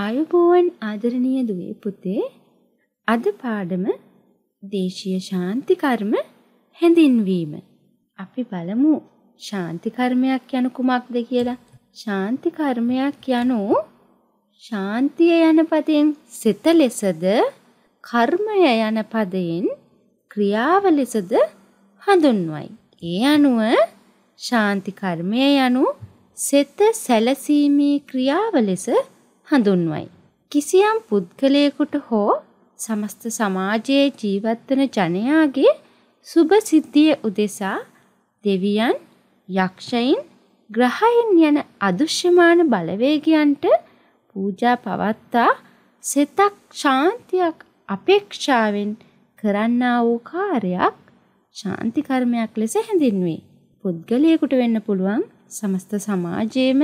ආයුබෝවන් ආදරණීය දුවේ පුතේ අද පාඩම දේශීය ශාන්ති කර්ම හැඳින්වීම අපි බලමු ශාන්ති කර්මයක් යනු කුමක්ද කියලා ශාන්ති කර්මයක් යනු ශාන්තිය යන පදයෙන් සිත ලෙසද කර්මය යන පදයෙන් ක්‍රියාව ලෙසද හඳුන්වයි ඒ අනුව ශාන්ති කර්මය යනු සිත සැලසීමේ ක්‍රියාව ලෙස හඳුන්වයි. කිසියම් පුද්ගලයෙකුට හෝ සමස්ත සමාජයේ ජීවත්වන ජනයාගේ සුභ සිද්ධිය උදෙසා දෙවියන් යක්ෂයින් ග්‍රහයින් යන අදෘශ්‍යමාන බලවේගයන්ට පූජා පවත්තා සෙතක් ශාන්තියක් අපේක්ෂාවෙන් කරන්නා වූ කාර්යයක් ශාන්ති කර්මයක් ලෙස හැඳින්වේ. පුද්ගලයෙකුට වෙන්න පුළුවන් සමස්ත සමාජයේම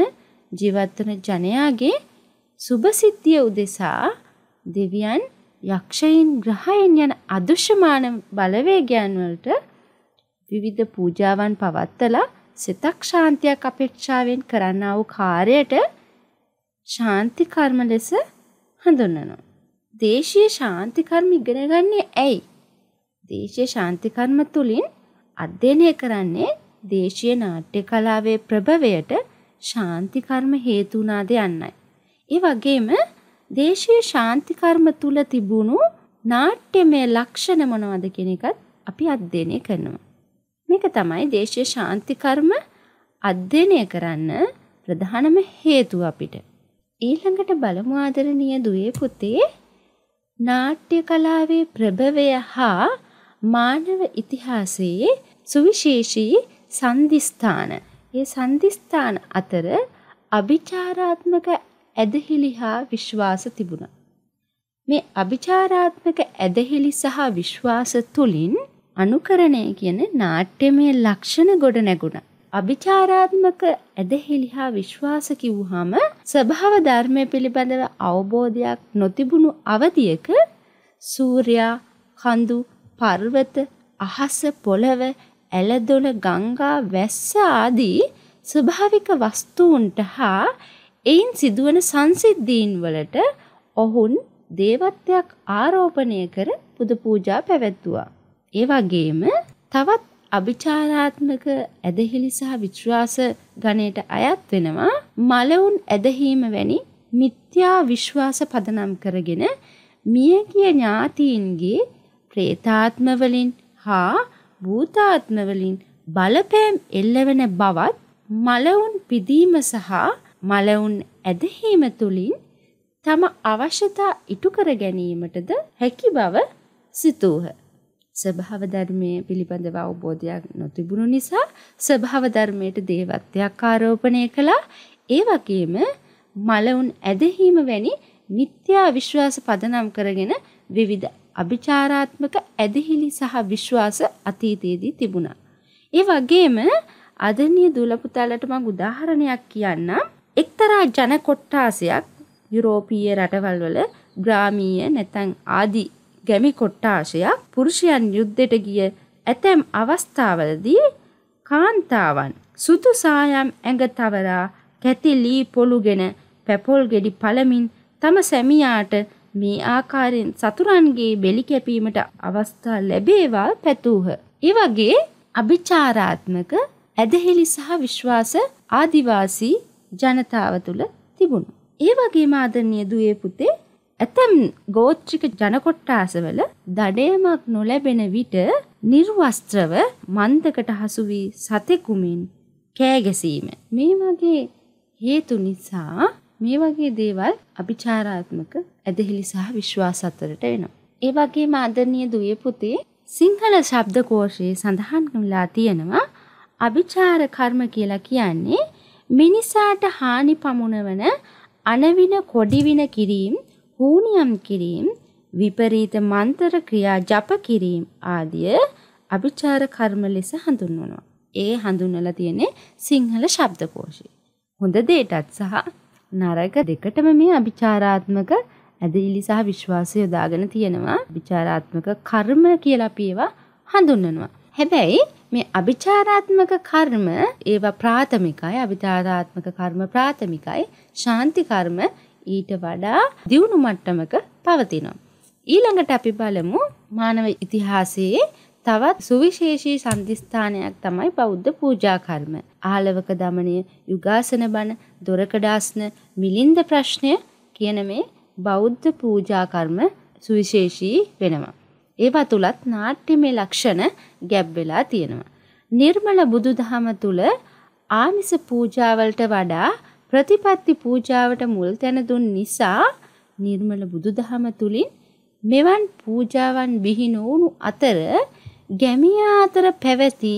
ජීවත්වන ජනයාගේ සුභසිද්ධිය උදෙසා දෙවියන් යක්ෂයින් ග්‍රහයන් යන අදෘශ්‍යමාන බලවේගයන් වලට විවිධ පූජාවන් පවත්තලා සිතක් ශාන්තියක් අපේක්ෂාවෙන් කරන්නා වූ කාර්යයට ශාන්ති කර්ම ලෙස හඳුන්වනවා. දේශීය ශාන්ති කර්ම ඉගෙනගන්නේ ඇයි? දේශීය ශාන්ති කර්ම තුලින් අධ්‍යයනය කරන්නේ දේශීය නාට්‍ය කලාවේ ප්‍රභවයට ශාන්ති කර්ම හේතු වුණාද යන්නයි. ඒ වගේම දේශීය ශාන්ති කර්ම තුල තිබුණු නාට්‍යමය ලක්ෂණ මොනවද කියන එකත් අපි අධ්‍යයනය කරනවා. මේක තමයි දේශීය ශාන්ති කර්ම අධ්‍යයනය කරන්න ප්‍රධානම හේතුව අපිට. ඊළඟට බලමු ආදරණීය දුවේ පුතේ නාට්‍ය කලාවේ ප්‍රභවය හා මානව ඉතිහාසයේ සුවිශේෂී සංදිස්ථාන. ඒ සංදිස්ථාන අතර අභිචාරාත්මක ඇදහිලි හා විශ්වාස තිබුණා. මේ අභිචාරාත්මක ඇදහිලි සහ විශ්වාස තුලින් අනුකරණය කියන නාට්‍යමය ලක්ෂණ ගොඩ නැගුණා. අභිචාරාත්මක ඇදහිලි හා විශ්වාස කිව්වහම ස්වභාව ධර්මය පිළිබඳව අවබෝධයක් නොතිබුණු අවධියක සූර්යා, කඳු, පර්වත, අහස, පොළව, ඇලදොල, ගංගා, වැස්ස ආදී ස්වභාවික වස්තුන්ට හා එයින් සිදුවන සංසිද්ධීන් වලට ඔහුන් දේවත්වයක් ආරෝපණය කර පුද පූජා පැවැත්තුවා. ඒ වගේම තවත් අභිචාරාත්මක ඇදහිලි සහ විශ්වාස ගණයට අයත් වෙනවා මලවුන් ඇදහිීම වැනි මිත්‍යා විශ්වාස පදනම් කරගෙන මියගිය ඥාතීන්ගේ ප්‍රේතාත්ම වලින් හා භූතාත්ම වලින් බලපෑම් එල්ලවන බවත් මලවුන් පිදීම සහ මලවුන් ඇදහීම තුළින් තම අවශ්‍යතා ඉටු කර ගැනීමටද හැකි බව සිතූහ. ස්වභාව ධර්මයේ පිළිබඳව අවබෝධයක් නොතිබුණු නිසා ස්වභාව ධර්මයට දේවත්වයක් ආරෝපණය කළා. ඒ වගේම මලවුන් ඇදහීම වැනි මිත්‍යා විශ්වාස පදනම් කරගෙන විවිධ අභිචාරාත්මක ඇදහිලි සහ විශ්වාස අතීතයේදී තිබුණා. ඒ වගේම අදනිය දුලපුතාලට මම උදාහරණයක් කියන්නම්. එක්තරා ජන කොට්ටාසයක් යුරෝපීය රටවල් වල ග්‍රාමීය නැතන් ආදි ගැමි කොට්ටාශයක් පුරුෂයන් යුද්ධයට ගිය ඇතැම් අවස්ථාවලදී කාන්තාවන් සුදු සායම් ඇඟ තවරා කැතිලී පොළුගෙන පැපොල් ගෙඩි පළමින් තම සැමියාට මේ ආකාරයෙන් සතුරන්ගේ බෙලි කැපීමට අවස්ථා ලැබේවා පැතූහ. ඒ වගේ අභිචාරාත්මක ඇදහිලි සහ විශ්වාස ආදිවාසී ජනතාව තුළ තිබුණු. ඒ වගේ මාදරණය දුවේ පුතේ ඇතැම් ගෝත්‍රික ජනකොට්ටාසවල දඩයමක් නොලැබෙන විට නිර්වස්ත්‍රව මන්දකට හසු වී සතෙකුමින් කෑගැසීම. මේ වගේ හේතු නිසා මේ වගේ දේවල් අභිචාරාත්මක ඇදහිලි සහ විශ්වාස අතරට වෙනවා. ඒ වගේ මාදරණීය දුවේ පුතේ සිංහල ශබ්දකෝෂයේ සඳහන් කළා තියෙනවා අභිචාර කර්ම කියලා කියන්නේ මිනිසාට හානි පමුණවන අනවින කොඩිවින කිරීම්, හූනියම් කිරීම්, විපරීත මන්තර ක්‍රියා ජප කිරීම ආදිය අභිචාර කර්ම ලෙස හඳුන්වනවා. ඒ හඳුන්වලා තියෙන්නේ සිංහල ශබ්දකෝෂේ. හොඳ දෙයටත් සහ නරක දෙකටම මේ අභිචාරාත්මක ඇදහිලි සහ විශ්වාසය යොදාගෙන තියෙනවා. විචාරාත්මක කර්ම කියලා අපි ඒවා හඳුන්වනවා. හැබැයි මේ අභිචාරාත්මක කර්ම ඒවා ප්‍රාථමිකයි අභිචාරාත්මක කර්ම ප්‍රාථමිකයි ශාන්ති කර්ම ඊට වඩා දියුණු මට්ටමක පවතිනවා. ඊළඟට අපි බලමු මානව ඉතිහාසයේ තවත් සුවිශේෂී සම්දිස්ථානයක් තමයි බෞද්ධ පූජා කර්ම. ආලවක දමණය, යුගාසන බණ, දොරකඩාස්න, මිලින්ද ප්‍රශ්නය කියන මේ බෞද්ධ පූජා කර්ම සුවිශේෂී වෙනවා. ඒවා තුලත් නාට්‍යමය ලක්ෂණ ගැබ් වෙලා තියෙනවා. නිර්මල බුදුදහම තුල ආමිස පූජාවලට වඩා ප්‍රතිපත්ති පූජාවට මුල් තැන දුන් නිසා නිර්මල බුදුදහම තුලින් මෙවන් පූජාවන් බිහි නොවුණු අතර ගැමියා අතර පැවති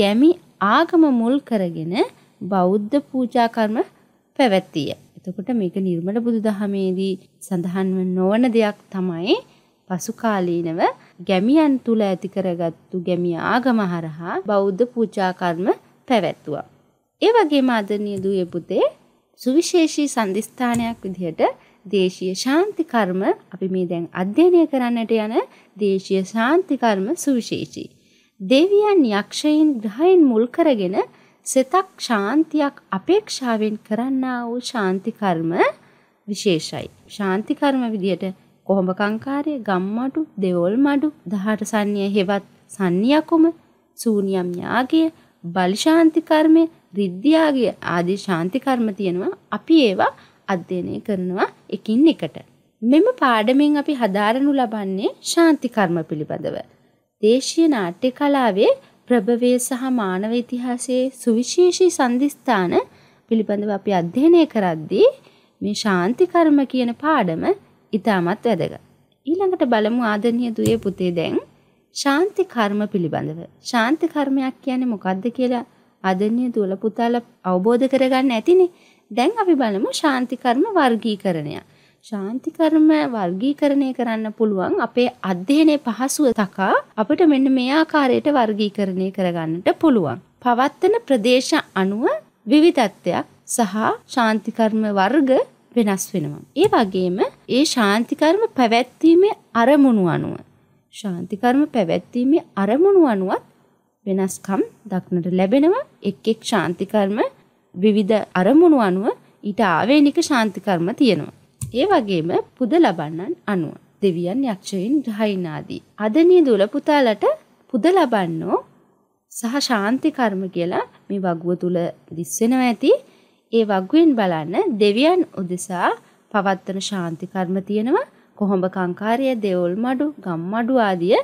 ගැමි ආගම මුල් කරගෙන බෞද්ධ පූජා කර්ම පැවැත්තිය. එතකොට මේක නිර්මල බුදුදහමේදී සඳහන් නොවන දෙයක් තමයි පසුකාලීනව ගැමියන් තුල ඇති කරගත්තු ගැමිය ආගම හරහා බෞද්ධ පූජා කර්ම පැවැත්වුවා. ඒ වගේම ආදරණීය දුවේ පුතේ සුවිශේෂී සම්දිස්ථානයක් විදිහට දේශීය ශාන්ති කර්ම අපි මේ දැන් අධ්‍යයනය කරන්නට යන දේශීය ශාන්ති කර්ම සුවිශේෂී. දෙවියන් යක්ෂයන් ග්‍රහයන් මුල් කරගෙන සිතක් ශාන්තියක් අපේක්ෂාවෙන් කරන්නා වූ ශාන්ති කර්ම විශේෂයි. ශාන්ති කර්ම විදිහට කොහොඹකංකාරය ගම්මඩු දෙවොල් මඩු දහට සන්නිය හෙවත් සන්නියකුම සූනියම් යාගය බලිශාන්තිකර්මය රිද්ධයාගේ ආදී ශාන්තිකර්ම තියෙනවා අපි ඒවා අධ්‍යයනය කරනවා එකින් එකට. මෙම පාඩමෙන් අපි හදාරනු ලබන්නේ ශාන්තිකර්ම පිළිබඳව. දේශීය නාට්‍ය කලාවේ ප්‍රභවය සහ මානව ඉතිහාසයේ සුවිශේෂී සන්ධිස්ථාන පිළිබඳව අපි අධ්‍යයනය කරද්දී මේ ශාන්තිකර්ම කියන පාඩම ඉතාමත් වැදගත්. ඊළඟට බලමු ආදරණීය දුවේ පුතේ දැන් ශාන්ති කර්ම පිළිබඳව. ශාන්ති කර්මයක් කියන්නේ මොකද්ද කියලා ආදරණීය දුවල පුතාලා අවබෝධ කරගන්න ඇතිනේ. දැන් අපි බලමු ශාන්ති කර්ම වර්ගීකරණය. ශාන්ති කර්ම වර්ගීකරණය කරන්න පුළුවන් අපේ අධ්‍යයනයේ පහසුව තකා අපිට මෙන්න මේ ආකාරයට වර්ගීකරණය කරගන්නට පුළුවන්. පවත්තන ප්‍රදේශ අනුව විවිධත්වයක් සහ ශාන්ති කර්ම වර්ග වෙනස් වෙනවා. ඒ වගේම ඒ ශාන්තිකර්ම පැවැත්වීමේ අරමුණු අනුව ශාන්තිකර්ම පැවැත්වීමේ අරමුණු අනුවත් වෙනස්කම් දක්නට ලැබෙනවා එක් එක් ශාන්තිකර්ම විවිධ අරමුණු අනුව ඊට ආවේනික ශාන්තිකර්ම තියෙනවා. ඒ වගේම පුද ලබන්නන් අනුව දෙවියන් යක්ෂයින් ග්‍රහයිනාදී. අදනී දුල පුතාලට පුද ලබන්නෝ සහ ශාන්තිකර්ම කියලා මේ වගුව තුළ දිස්වෙනවා ඇති ඒ වගුවෙන් බලන්න දෙවියන් උදෙසා පවත්වන ශාන්ති කර්ම තියෙනවා කොහොඹ කංකාරය දෙවොල් මඩු ගම්මඩු ආදිය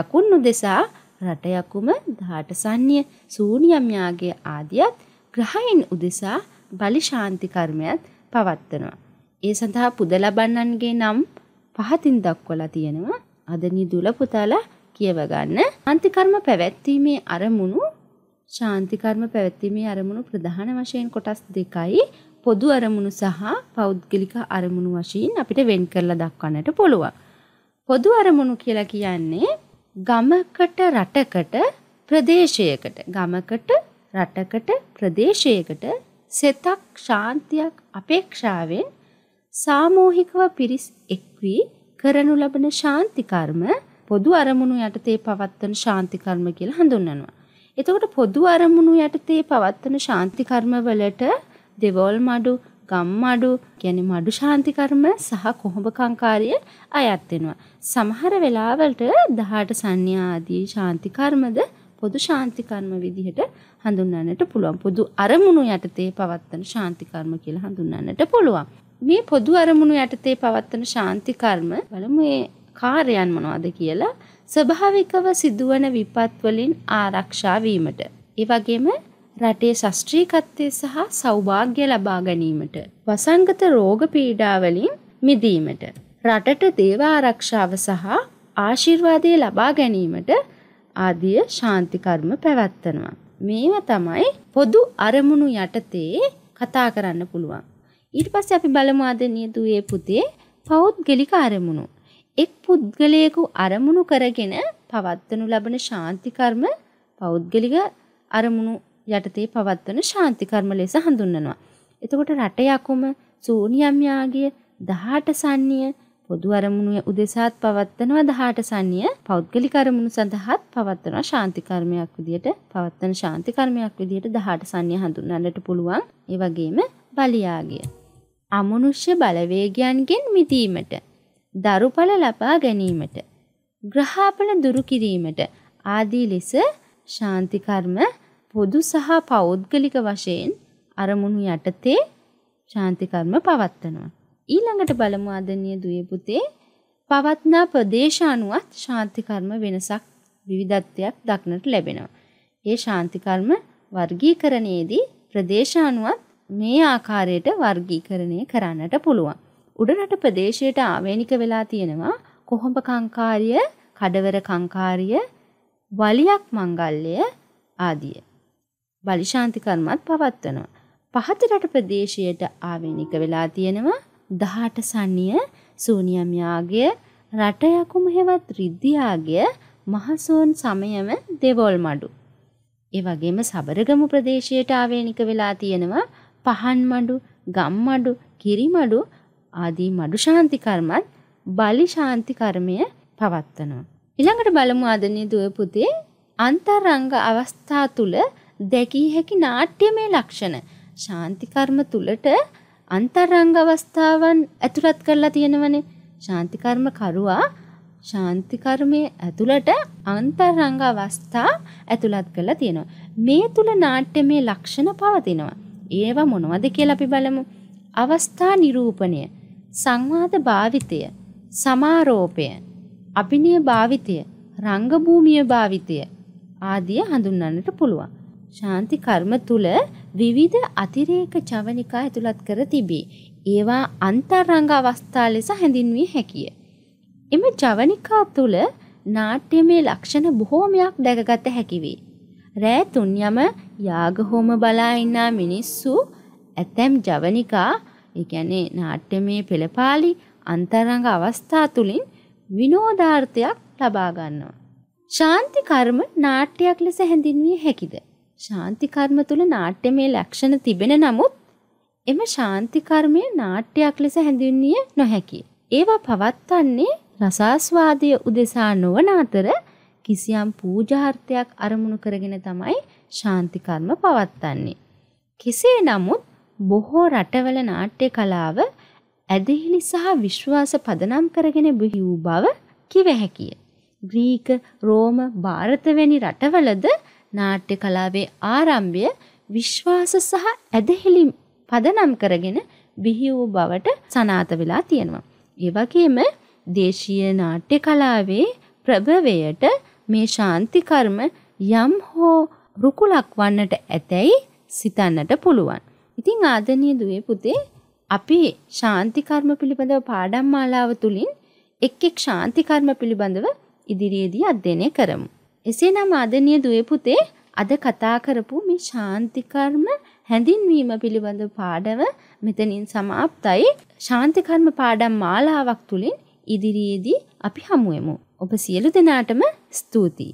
යකුන් උදෙසා රට යකුම දහටසන්නිය සූනියම්යාගේ ආදියත් ග්‍රහයින් උදෙසා බලි ශාන්ති කර්මයක් පවත්වනවා. ඒ සඳහා පුද ලබන්නන්ගේ නම් පහතින් දක්වලා තියෙනවා. අද නිදුල පුතාලා කියව ගන්න. අන්තිකර්ම පැවැත්වීමේ අරමුණු ශාන්ති කර්ම පැවැත්වීමේ අරමුණු ප්‍රධාන වශයෙන් කොටස් දෙකයි පොදු අරමුණු සහ පෞද්ගලික අරමුණු වශයෙන් අපිට වෙන් කරලා දක්වන්නට පුළුවන්. පොදු අරමුණු කියලා කියන්නේ ගමකට රටකට ප්‍රදේශයකට ගමකට රටකට ප්‍රදේශයකට සෙතක් ශාන්තියක් අපේක්ෂාවෙන් සාමූහිකව පිරිස් එක්වී කරනු ලබන ශාන්ති කර්ම පොදු අරමුණු යටතේ පවත්වන ශාන්ති කර්ම කියලා හඳුන්වනවා. එතකොට පොදු අරමුණු යටතේ පවත්වන ශාන්ති කර්මවලට දෙවොල් මඩු, ගම්මඩු, කියන්නේ මඩු ශාන්ති කර්ම සහ කොහොඹකංකාරිය අයත් වෙනවා. සමහර වෙලාවලට 18 සංඥා ආදී ශාන්ති කර්මද පොදු ශාන්ති කර්ම විදිහට හඳුන්වන්නට පුළුවන්. පොදු අරමුණු යටතේ පවත්වන ශාන්ති කර්ම කියලා හඳුන්වන්නට පුළුවන්. මේ පොදු අරමුණු යටතේ පවත්වන ශාන්ති කර්ම බලමු කාර්යයන් මොනවද කියලා ස්වභාවිකව සිදුවන විපත් වලින් ආරක්ෂා වීමට. ඒ වගේම රටේ ශස්ත්‍රීකත්වය සහ සෞභාග්‍ය ලබා ගැනීමට. වසංගත රෝග පීඩා වලින් මිදීමට. රටට දේව ආරක්ෂාව සහ ආශිර්වාදය ලබා ගැනීමට ආදිය ශාන්ති කර්ම පැවැත්වෙනවා. මේවා තමයි පොදු අරමුණු යටතේ කතා කරන්න පුළුවන්. ඊට පස්සේ අපි බලමු ආදරණීය දුවේ පුතේ පෞද්ගලික අරමුණු. එක් පුද්ගලයෙකු අරමුණු කරගෙන පවත්වනු ලබන ශාන්තිකර්ම පෞද්ගලික අරමුණු යටතේ පවත්වන ශාන්තිකර්ම ලෙස හඳුන්වනවා. එතකොට රට යකුම සූනියම් යාගය 18 සන්නිය පොදු අරමුණු උදෙසාත් පවත්වනවා 18 සන්නිය පෞද්ගලික අරමුණු සඳහාත් පවත්වනවා ශාන්ති කර්මයක් විදියට පවත්වන ශාන්ති කර්මයක් විදියට 18 සන්නිය හඳුන්වන්නට පුළුවන් ඒ වගේම බලියාගය අමනුෂ්‍ය බලවේගයන්ගෙන් මිදීමට දරුඵල ලබා ගැනීමට ග්‍රහාපන දුරු කිරීමට ආදී ලෙස ශාන්ති කර්ම පොදු සහ පෞද්ගලික වශයෙන් අරමුණු යටතේ ශාන්ති කර්ම පවත්වනවා. ඊළඟට බලමු ආදරණීය දුවේ පුතේ පවත්නා ප්‍රදේශ අනුවත් ශාන්ති කර්ම වෙනසක් විවිධත්වයක් දක්නට ලැබෙනවා. ඒ ශාන්ති කර්ම වර්ගීකරණයේදී ප්‍රදේශ අනුවත් මේ ආකාරයට වර්ගීකරණය කරන්නට පුළුවන්. උඩරට ප්‍රදේශයට ආවේනික වෙලා තියෙනවා කොහොඹ කංකාරිය, කඩවර කංකාරිය, වලියක් මංගල්‍ය ආදිය. බලිශාන්ති කර්මත් පවත්වනවා. පහතරට ප්‍රදේශයට ආවේනික වෙලා තියෙනවා 18 සන්නිය, සූනියම් යාගය, රට යකුම හෙවත් රිද්දියාගය, මහසෝන් සමයම දෙවොල් මඩු. ඒ වගේම සබරගමු ප්‍රදේශයට ආවේනික වෙලා තියෙනවා පහන් මඩු, ගම් මඩු, කිරි මඩු ආදී මඩු ශාන්ති කර්මත් බලි ශාන්ති කර්මය පවත්වනවා. ඊළඟට බලමු ආදරණීය දුව පුතේ අන්තරංග අවස්ථා තුල දැකිය හැකි නාට්‍යමය ලක්ෂණ ශාන්ති කර්ම තුලට අන්තරංග අවස්ථාවන් ඇතුළත් කරලා තියෙනවනේ. ශාන්ති කර්ම කරුවා ශාන්ති කර්මයේ ඇතුළට අන්තරංග අවස්ථා ඇතුළත් කරලා තියෙනවා. මේ තුල නාට්‍යමය ලක්ෂණ පවතිනවා. ඒවා මොනවද කියලා අපි බලමු. අවස්ථා නිරූපණය සංවාද භාවිතය සමාරෝපය අභිනය භාවිතය රංගභූමිය භාවිතය ආදිය හඳුන්වන්නට පුළුවන්. ශාන්ති කර්ම තුල විවිධ අතිරේක චවනිකා ඇතුළත් කර තිබේ. ඒවා අන්තරංග අවස්ථා ලෙස හැඳින්විය හැකිය. එම චවනිකා තුල නාට්‍යමය ලක්ෂණ බොහෝමයක් දැකගත හැකි වේ. රෑ තුන් යම යාග හෝම බලා ඉන්නා මිනිස්සු ඇතැම් ජවනිකා ඒ කියන්නේ නාට්‍යමය පෙළපාලි අන්තරංග අවස්ථා තුළින් විනෝධාර්ථයක් ලබා ගන්නවා. ශාන්ති කර්ම නාට්‍යයක් ලෙස හැඳින්විය හැකිද? ශාන්ති කර්ම තුල නාට්‍යමය ලක්ෂණ තිබෙන නමුත් එම ශාන්ති කර්මය නාට්‍යයක් ලෙස හැඳින්විය නොහැකිය. ඒවා පවත්වන්නේ රසාස්වාදය උදෙසා නොවන අතර කිසියම් පූජාර්ථයක් අරමුණු කරගෙන තමයි ශාන්ති කර්ම පවත්වන්නේ. කෙසේ නමුත් බොහෝ රටවල නාට්‍ය කලාව ඇදහිලි සහ විශ්වාස පදනම් කරගෙන බිහි වූ බව කිව හැකිය. ග්‍රීක, රෝම, ಭಾರತ වැනි රටවලද නාට්‍ය කලාවේ ආරම්භය විශ්වාස සහ ඇදහිලි පදනම් කරගෙන බිහි වූ බවට සනාත වෙලා තියෙනවා. ඒ වගේම දේශීය නාට්‍ය කලාවේ ප්‍රභවයට මේ ශාන්ති කර්ම යම් හෝ රුකුලක් වන්නට ඇතැයි සිතන්නට පුළුවන්. ඉතින් ආදරණීය දුවේ පුතේ අපි ශාන්ති කර්ම පිළිබඳව පාඩම් මාලාව තුලින් එක් එක් ශාන්ති කර්ම පිළිබඳව ඉදිරියේදී අධ්‍යයනය කරමු. එසේනම් ආදරණීය දුවේ පුතේ අද කතා කරපු මේ ශාන්ති කර්ම හැඳින්වීම පිළිබඳ පාඩම මෙතනින් સમાප්තයි. ශාන්ති කර්ම පාඩම් මාලාවක් තුලින් ඉදිරියේදී අපි හමුවෙමු. ඔබ සියලු දෙනාටම ස්තුතියි.